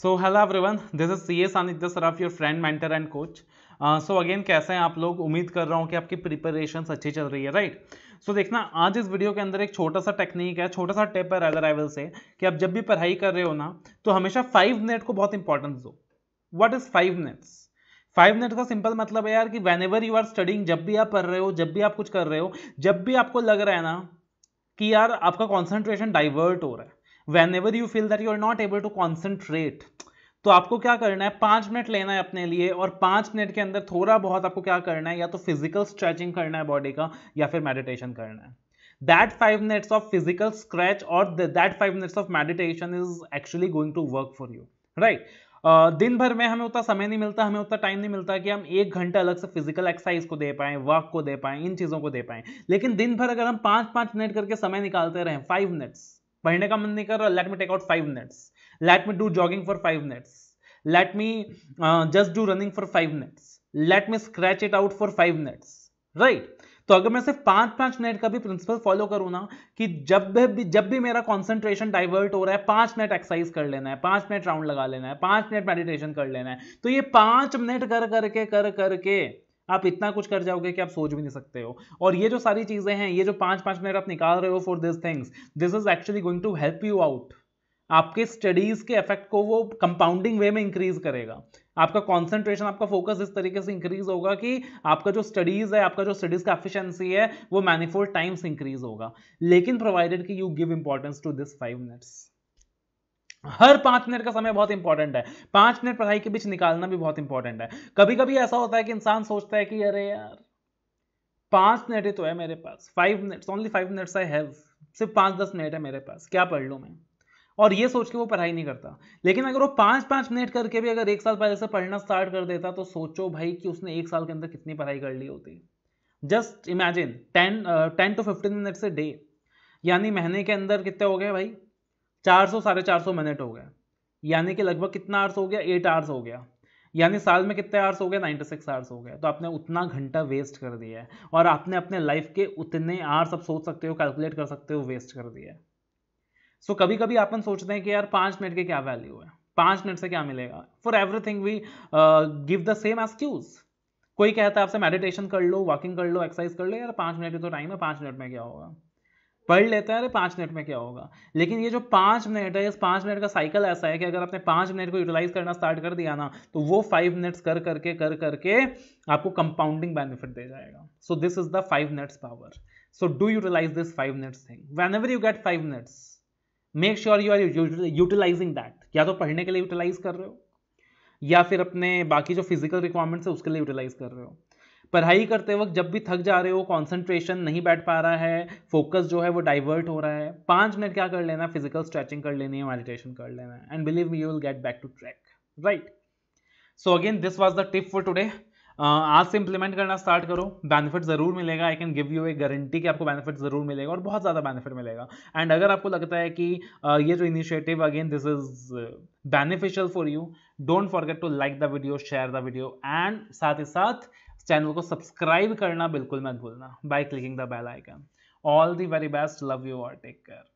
So hello everyone this is C A Sanidhya Saraf your friend mentor and coach so again कैसे हैं आप लोग उम्मीद कर रहा हूँ कि आपकी प्रिपरेशन अच्छी चल रही है राइट right? सो so, देखना आज इस वीडियो के अंदर एक छोटा सा टेक्निक है छोटा सा टिप है अगर आई विल से कि आप जब भी पढ़ाई कर रहे हो ना तो हमेशा फाइव मिनट को बहुत इंपॉर्टेंस दो what is five minutes five minute का सिंपल मतलब है यार कि whenever you are studying जब भी आप पढ़ रहे हो जब भी आप कुछ कर रहे हो जब भी आपको लग रहा है ना कि यार आपका कॉन्सेंट्रेशन डाइवर्ट हो रहा है whenever you feel that you are not able to concentrate तो आपको क्या करना है पांच मिनट लेना है अपने लिए और पांच मिनट के अंदर थोड़ा बहुत आपको क्या करना है या तो फिजिकल स्ट्रेचिंग करना है बॉडी का या फिर मेडिटेशन करना है that five minutes of physical scratch और that five minutes of meditation is actually going to work for you right दिन भर में हमें उतना समय नहीं मिलता हमें उतना टाइम नहीं मिलता कि हम एक घंटा अलग से फिजिकल एक्सरसाइज को दे पाएं वॉक को दे पाएं इन चीज़ों को दे पाएं लेकिन दिन भर अगर हम पाँच पाँच मिनट करके समय निकालते रहें फाइव मिनट्स पढ़ने का मन नहीं कर रहा let me take out five minutes let me do jogging for five minutes let me just do running for five minutes let me scratch it out for five minutes right तो अगर मैं सिर्फ पांच पांच मिनट का भी principle follow करूँ ना कि जब भी जब भी मेरा कॉन्सेंट्रेशन डाइवर्ट हो रहा है पांच मिनट एक्सरसाइज कर लेना है पांच मिनट राउंड लगा लेना है पांच मिनट मेडिटेशन कर लेना है तो ये पांच मिनट कर करके कर करके कर, आप इतना कुछ कर जाओगे कि आप सोच भी नहीं सकते हो और ये जो सारी चीज़ें हैं ये जो पांच पांच मिनट आप निकाल रहे हो for this things this is actually going to help you out आपके स्टडीज के इफेक्ट को वो कंपाउंडिंग वे में इंक्रीज करेगा आपका कंसंट्रेशन आपका फोकस इस तरीके से इंक्रीज होगा कि आपका जो स्टडीज है आपका जो स्टडीज का एफिशिएंसी है वो मैनिफोल्ड टाइम्स इंक्रीज होगा लेकिन प्रोवाइडेड कि you give importance to this five minutes हर पांच मिनट का समय बहुत इंपॉर्टेंट है पांच मिनट पढ़ाई के बीच निकालना भी बहुत इंपॉर्टेंट है कभी कभी ऐसा होता है कि इंसान सोचता है कि अरे यार पांच मिनट ही तो है मेरे पास five minutes only five minutes I have सिर्फ पांच दस मिनट है मेरे पास क्या पढ़ लू मैं और ये सोच के वो पढ़ाई नहीं करता लेकिन अगर वो पांच पांच मिनट करके भी अगर एक साल पहले से पढ़ना स्टार्ट कर देता तो सोचो भाई कि उसने एक साल के अंदर कितनी पढ़ाई कर ली होती just imagine ten ten to fifteen minute से डे यानी महीने के अंदर कितने हो गए भाई चार सौ साढ़े चार सौ मिनट हो गए यानी कि लगभग कितना आर्स हो गया एट आवर्स हो गया यानी साल में कितने आवर्स हो गए नाइनटी सिक्स आवर्स हो गए तो आपने उतना घंटा वेस्ट कर दिया है और आपने अपने लाइफ के उतने आर्स आप सोच सकते हो कैलकुलेट कर सकते हो वेस्ट कर दिया है सो so, कभी कभी आपन सोचते हैं कि यार पाँच मिनट के क्या वैल्यू है पाँच मिनट से क्या मिलेगा for everything we give the same excuse कोई कहता है आपसे मेडिटेशन कर लो वॉकिंग कर लो एक्सरसाइज कर लो यार पाँच मिनट तो टाइम है पाँच मिनट में क्या होगा पढ़ लेते हैं अरे पाँच मिनट में क्या होगा लेकिन ये जो पाँच मिनट है इस पाँच मिनट का साइकिल ऐसा है कि अगर आपने पाँच मिनट को यूटिलाइज करना स्टार्ट कर दिया ना तो वो फाइव मिनट्स कर करके कर करके आपको कंपाउंडिंग बेनिफिट दे जाएगा so this is the five minutes power so do utilize this five minutes thing whenever you get five minutes make sure you are utilizing that या तो पढ़ने के लिए यूटिलाइज कर रहे हो या फिर अपने बाकी जो फिजिकल रिक्वायरमेंट्स है उसके लिए यूटिलाइज कर रहे हो पढ़ाई करते वक्त जब भी थक जा रहे हो कॉन्सेंट्रेशन नहीं बैठ पा रहा है फोकस जो है वो डाइवर्ट हो रहा है पाँच मिनट क्या कर लेना फिजिकल स्ट्रेचिंग कर लेनी है मेडिटेशन कर लेना है and believe you will get back to track right so again this was the tip for today आज से इंप्लीमेंट करना स्टार्ट करो बेनिफिट ज़रूर मिलेगा I can give you a guarantee कि आपको बेनिफिट ज़रूर मिलेगा और बहुत ज़्यादा बेनिफिट मिलेगा एंड अगर आपको लगता है कि uh, ये जो initiative again this is beneficial for you don't forget to like the video share the video and साथ ही साथ चैनल को सब्सक्राइब करना बिल्कुल मत भूलना by clicking the bell icon all the very best love you और टेक केयर